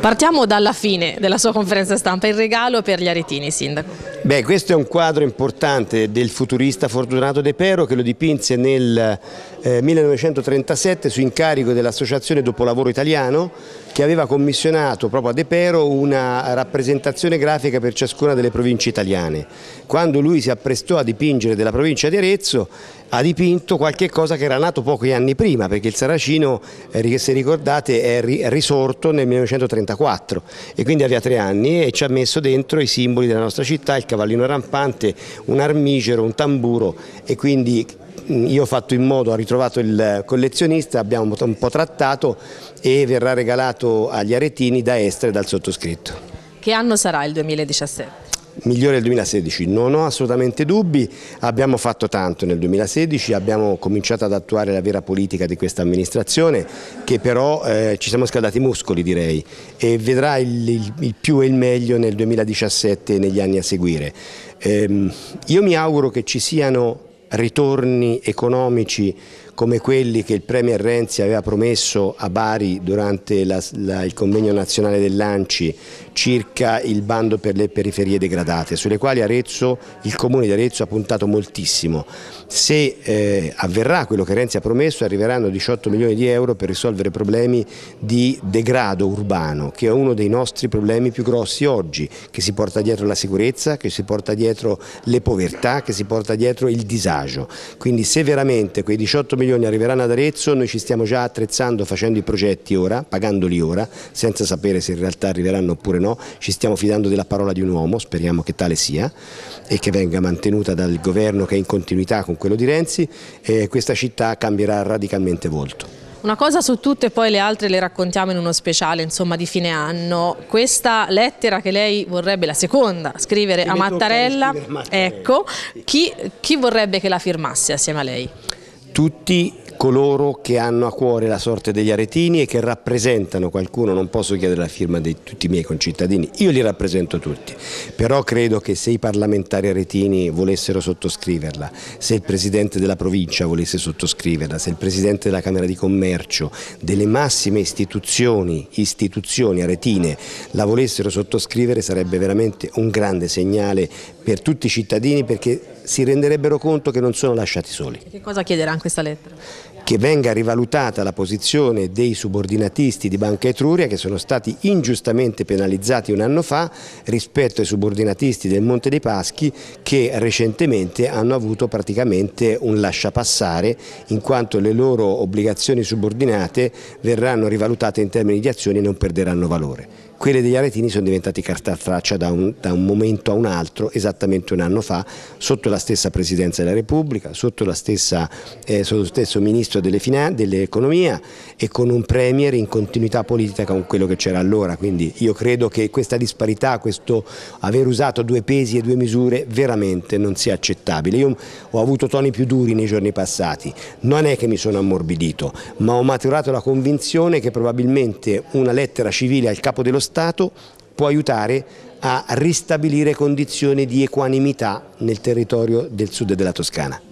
Partiamo dalla fine della sua conferenza stampa, il regalo per gli aretini, Sindaco. Beh, questo è un quadro importante del futurista Fortunato De Pero che lo dipinse nel eh, 1937 su incarico dell'Associazione Dopolavoro Italiano che aveva commissionato proprio a De Pero una rappresentazione grafica per ciascuna delle province italiane. Quando lui si apprestò a dipingere della provincia di Arezzo ha dipinto qualche cosa che era nato pochi anni prima perché il Saracino, eh, se ricordate, è risorto nel 1934 e quindi aveva tre anni e ci ha messo dentro i simboli della nostra città, il cavallino rampante, un armigero, un tamburo e quindi mm, io ho fatto in modo, ho ritrovato il collezionista, abbiamo un po' trattato e verrà regalato agli aretini da Estre e dal sottoscritto. Che anno sarà il 2017? migliore del 2016, non ho assolutamente dubbi, abbiamo fatto tanto nel 2016, abbiamo cominciato ad attuare la vera politica di questa amministrazione che però eh, ci siamo scaldati i muscoli direi e vedrà il, il, il, più e il meglio nel 2017 e negli anni a seguire. Ehm, io mi auguro che ci siano ritorni economici come quelli che il Premier Renzi aveva promesso a Bari durante la, la, il convegno nazionale del Lanci circa il bando per le periferie degradate, sulle quali Arezzo, il Comune di Arezzo ha puntato moltissimo. Se eh, avverrà quello che Renzi ha promesso arriveranno 18 milioni di euro per risolvere problemi di degrado urbano, che è uno dei nostri problemi più grossi oggi, che si porta dietro la sicurezza, che si porta dietro le povertà, che si porta dietro il disagio. Quindi se veramente quei 18 milioni milioni arriveranno ad Arezzo, noi ci stiamo già attrezzando facendo i progetti ora, pagandoli ora, senza sapere se in realtà arriveranno oppure no, ci stiamo fidando della parola di un uomo, speriamo che tale sia e che venga mantenuta dal governo che è in continuità con quello di Renzi e questa città cambierà radicalmente volto. Una cosa su tutte e poi le altre le raccontiamo in uno speciale insomma, di fine anno. Questa lettera che lei vorrebbe, la seconda, scrivere, a Mattarella, scrivere a Mattarella, ecco, chi, chi vorrebbe che la firmasse assieme a lei? tutti coloro che hanno a cuore la sorte degli aretini e che rappresentano qualcuno, non posso chiedere la firma di tutti i miei concittadini, io li rappresento tutti, però credo che se i parlamentari aretini volessero sottoscriverla, se il Presidente della provincia volesse sottoscriverla, se il Presidente della Camera di Commercio, delle massime istituzioni, istituzioni aretine la volessero sottoscrivere sarebbe veramente un grande segnale per tutti i cittadini perché si renderebbero conto che non sono lasciati soli. Che cosa chiederà in questa lettera? Che venga rivalutata la posizione dei subordinatisti di Banca Etruria che sono stati ingiustamente penalizzati un anno fa rispetto ai subordinatisti del Monte dei Paschi che recentemente hanno avuto praticamente un lasciapassare in quanto le loro obbligazioni subordinate verranno rivalutate in termini di azioni e non perderanno valore quelle degli aretini sono diventate cartatraccia da un, da un momento a un altro, esattamente un anno fa, sotto la stessa Presidenza della Repubblica, sotto, la stessa, eh, sotto lo stesso Ministro dell'Economia dell e con un Premier in continuità politica con quello che c'era allora, quindi io credo che questa disparità, questo aver usato due pesi e due misure veramente non sia accettabile. Io ho avuto toni più duri nei giorni passati, non è che mi sono ammorbidito, ma ho maturato la convinzione che probabilmente una lettera civile al Capo dello Stato Stato può aiutare a ristabilire condizioni di equanimità nel territorio del sud della Toscana.